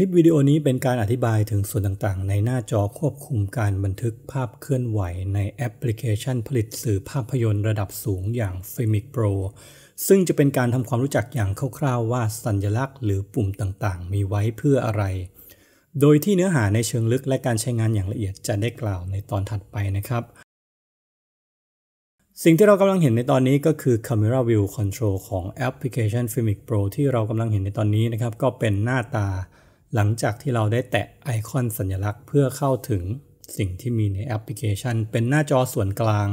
คลิปวิดีโอนี้เป็นการอธิบายถึงส่วนต่าง ๆ ในหน้าจอควบคุมการบันทึกภาพเคลื่อนไหวในแอปพลิเคชันผลิตสื่อภาพยนตร์ระดับสูงอย่าง Filmic Pro ซึ่งจะเป็นการทำความรู้จักอย่างคร่าว ๆ ว่าสัญลักษณ์หรือปุ่มต่าง ๆ มีไว้เพื่ออะไร โดยที่เนื้อหาในเชิงลึกและการใช้งานอย่างละเอียดจะได้กล่าวในตอนถัดไปนะครับ สิ่งที่เรากำลังเห็นในตอนนี้ก็คือ Camera View Control ของแอปพลิเคชัน Filmic Pro ที่เรากำลังเห็นในตอนนี้นะครับก็เป็นหน้าตาหลังจากที่เราได้แตะไอคอนสัญลักษณ์เพื่อเข้าถึงสิ่งที่มีในแอปพลิเคชัน เป็นหน้าจอส่วนกลาง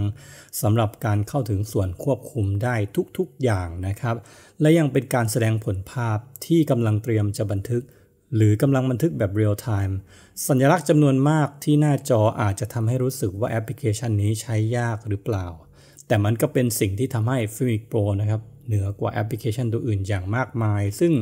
สำหรับการเข้าถึงส่วนควบคุมได้ทุกๆอย่างนะครับ และยังเป็นการแสดงผลภาพที่กำลังเตรียมจะบันทึก หรือกำลังบันทึกแบบเรียลไทม์สัญลักษณ์จำนวนมากที่หน้าจออาจจะทำให้รู้สึกว่าแอปพลิเคชันนี้ใช้ยากหรือเปล่า แต่มันก็เป็นสิ่งที่ทำให้ Filmic Pro นะครับเหนือกว่าแอปพลิเคชันตัวอื่นอย่างมากมาย ซึ่ง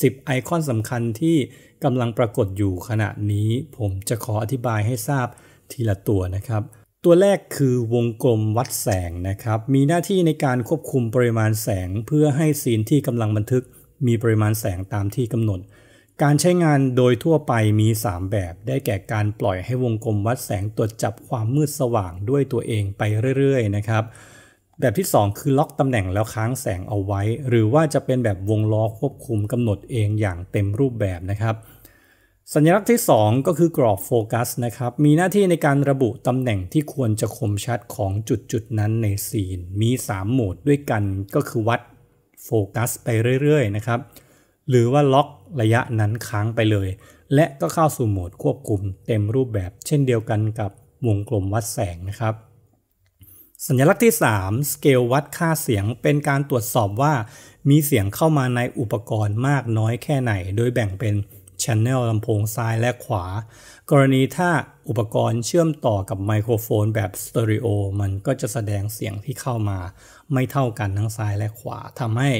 10 ไอคอนสำคัญที่กำลังปรากฏอยู่ขณะนี้ผมจะขออธิบายให้ทราบทีละตัวนะครับ ตัวแรกคือวงกลมวัดแสงนะครับมีหน้าที่ในการควบคุมปริมาณแสง เพื่อให้ซีนที่กำลังบันทึกมีปริมาณแสงตามที่กำหนด การใช้งานโดยทั่วไปมี 3 แบบ ได้แก่การปล่อยให้วงกลมวัดแสงตรวจจับความมืดสว่างด้วยตัวเองไปเรื่อยๆนะครับแบบที่ 2 คือล็อกตำแหน่งแล้วค้างแสงเอาไว้ หรือว่าจะเป็นแบบวงล้อควบคุมกำหนดเองอย่างเต็มรูปแบบนะครับ สัญลักษณ์ที่ 2 ก็คือกรอบโฟกัสนะครับมีหน้าที่ในการระบุตำแหน่งที่ควรจะคมชัดของจุดจุดนั้นในซีนมี 3โหมดด้วยกันก็คือวัดโฟกัสไปเรื่อยๆนะครับ หรือว่าล็อกระยะนั้นค้างไปเลย และก็เข้า สู่โหมดควบคุมเต็มรูปแบบ เช่นเดียวกันกับวงกลมวัดแสงนะครับสัญลักษณ์ที่3 Scale วัดค่าเสียงเป็นการตรวจสอบว่า มีเสียงเข้ามาในอุปกรณ์มากน้อยแค่ไหน โดยแบ่งเป็น Channel ลำโพงซ้ายและขวา กรณีถ้าอุปกรณ์เชื่อมต่อกับไมโครโฟนแบบสเตอริโอมันก็จะแสดงเสียงที่เข้ามา ไม่เท่ากันทั้งซ้ายและขวา ทำให้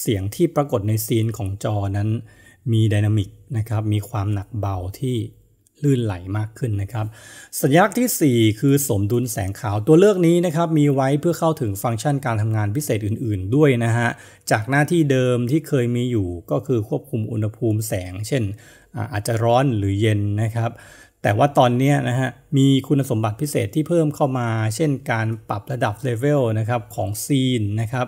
เสียงที่ปรากฏในซีนของจอนั้น มีดินามิกนะครับ มีความหนักเบาที่ลื่นไหลมากขึ้นนะครับ สัญลักษณ์ที่ 4 คือสมดุลแสงขาวตัวเลือกนี้นะครับ มีไว้เพื่อเข้าถึงฟังก์ชันการทำงานพิเศษอื่นๆด้วยนะฮะจากหน้าที่เดิมที่เคยมีอยู่ก็คือควบคุมอุณหภูมิแสง เช่นอาจจะร้อนหรือเย็นนะครับ แต่ว่าตอนนี้นะฮะมีคุณสมบัติพิเศษที่เพิ่มเข้ามา เช่นการปรับระดับเลเวลนะครับของซีนนะครับ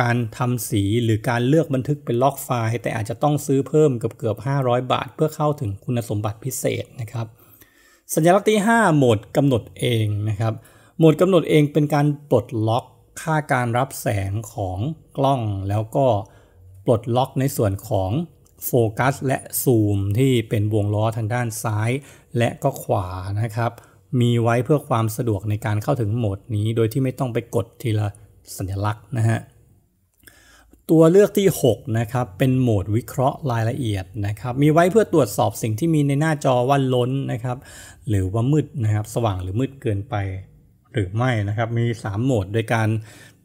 การทำสีหรือการเลือกบันทึกเป็นล็อกไฟล์แต่อาจจะต้องซื้อเพิ่มเกือบเกือบ 500 บาท เพื่อเข้าถึงคุณสมบัติพิเศษนะครับ สัญลักษณ์ที่5โหมดกำหนดเองนะครับ โหมดกำหนดเองเป็นการปลดล็อกค่าการรับแสงของกล้องแล้วก็ ปลดล็อกในส่วนของโฟกัสและซูมที่เป็นวงล้อทางด้านซ้ายและก็ขวานะครับ มีไว้เพื่อความสะดวกในการเข้าถึงโหมดนี้ โดยที่ไม่ต้องไปกดทีละสัญลักษณ์นะฮะตัวเลือกที่ 6 นะครับ เป็นโหมดวิเคราะห์รายละเอียดนะครับ มีไว้เพื่อตรวจสอบสิ่งที่มีในหน้าจอว่าล้นนะครับ หรือว่ามืดนะครับ สว่างหรือมืดเกินไป หรือไม่นะครับ มี3โหมดโดยการ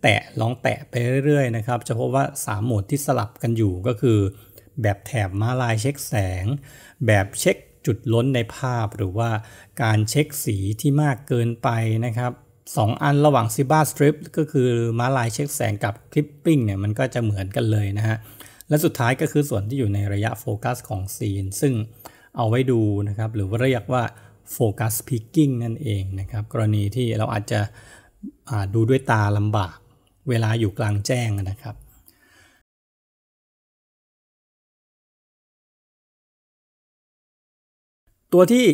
แตะลองแตะไปเรื่อยๆนะครับจะพบว่า3โหมดที่สลับกันอยู่ก็คือ แบบแถบมาลายเช็คแสง แบบเช็คจุดล้นในภาพหรือว่าการเช็คสีที่มากเกินไปนะครับ2อันระหว่างซ z บ้าสตริปก็คือม้าลายเช็คแสงกับคลิปปิ้งเนี่ยมันก็จะเหมือนกันเลยนะฮะ และสุดท้ายก็คือส่วนที่อยู่ในระยะโฟกัสของซีน ซึ่งเอาไว้ดูนะครับหรือว่าเรียกว่าโฟกัสพิกกิ้งนั่นเองนะครับ กรณีที่เราอาจจะดูด้วยตาลำบากเวลาอยู่กลางแจ้งนะครับ ตัวที่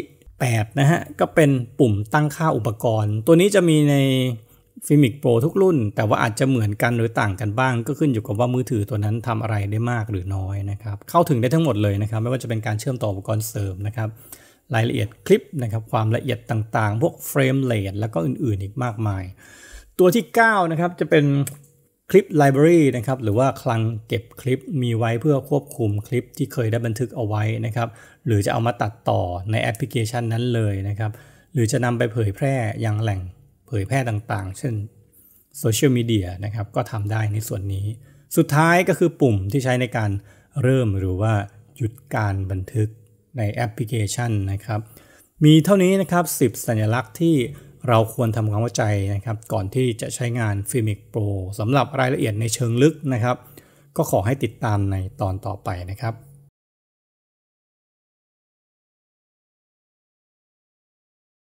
8นะฮะก็เป็นปุ่มตั้งค่าอุปกรณ์ ตัวนี้จะมีในฟิมิกโปรทุกรุ่น แต่ว่าอาจจะเหมือนกันหรือต่างกันบ้าง ก็ขึ้นอยู่กับว่ามือถือตัวนั้นทำอะไรได้มากหรือน้อยนะครับเข้าถึงได้ทั้งหมดเลยนะครับไม่ว่าจะเป็นการเชื่อมต่ออุปกรณ์เสริมนะครับรายละเอียดคลิปนะครับความละเอียดต่างๆ พวกเฟรมเลทแล้วก็อื่นๆอีกมากมายตัวที่9นะครับจะเป็นลิปไลบรารีนะครับหรือว่าคลังเก็บคลิปมีไว้เพื่อควบคุมคลิปที่เคยได้บันทึกเอาไว้นะครับหรือจะเอามาตัดต่อในแอปพลิเคชันนั้นเลยนะครับหรือจะนำไปเผยแพร่ยังแหล่งเผยแพร่ต่างๆ เช่นโซเชียลมีเดียนะครับก็ทำได้ในส่วนนี้ สุดท้ายก็คือปุ่มที่ใช้ในการเริ่มหรือว่าหยุดการบันทึกในแอปพลิเคชันนะครับ มีเท่านี้นะครับ10 สัญลักษณ์ที่เราควรทำความเข้าใจนะครับก่อนที่จะใช้งาน f i m i c Pro สำหรับรายละเอียดในเชิงลึกนะครับ ก็ขอให้ติดตามในตอนต่อไปนะครับ